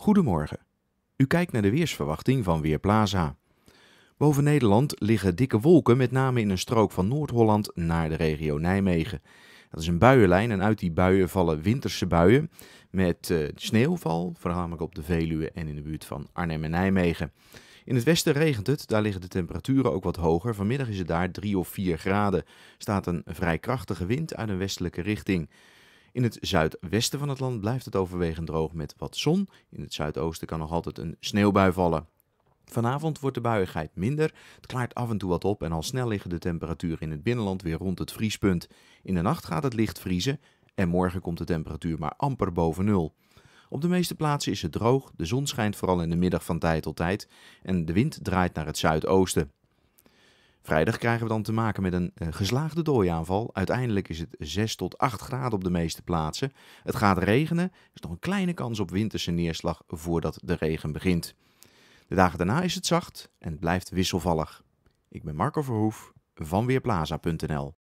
Goedemorgen. U kijkt naar de weersverwachting van Weerplaza. Boven Nederland liggen dikke wolken, met name in een strook van Noord-Holland naar de regio Nijmegen. Dat is een buienlijn en uit die buien vallen winterse buien met uh, sneeuwval, voornamelijk op de Veluwe en in de buurt van Arnhem en Nijmegen. In het westen regent het, daar liggen de temperaturen ook wat hoger. Vanmiddag is het daar 3 of 4 graden. Staat een vrij krachtige wind uit een westelijke richting. In het zuidwesten van het land blijft het overwegend droog met wat zon. In het zuidoosten kan nog altijd een sneeuwbui vallen. Vanavond wordt de buiigheid minder, het klaart af en toe wat op en al snel liggen de temperaturen in het binnenland weer rond het vriespunt. In de nacht gaat het licht vriezen en morgen komt de temperatuur maar amper boven nul. Op de meeste plaatsen is het droog, de zon schijnt vooral in de middag van tijd tot tijd en de wind draait naar het zuidoosten. Vrijdag krijgen we dan te maken met een eh, geslaagde dooiaanval. Uiteindelijk is het 6 tot 8 graden op de meeste plaatsen. Het gaat regenen. Er is nog een kleine kans op winterse neerslag voordat de regen begint. De dagen daarna is het zacht en het blijft wisselvallig. Ik ben Marco Verhoef van Weerplaza.nl.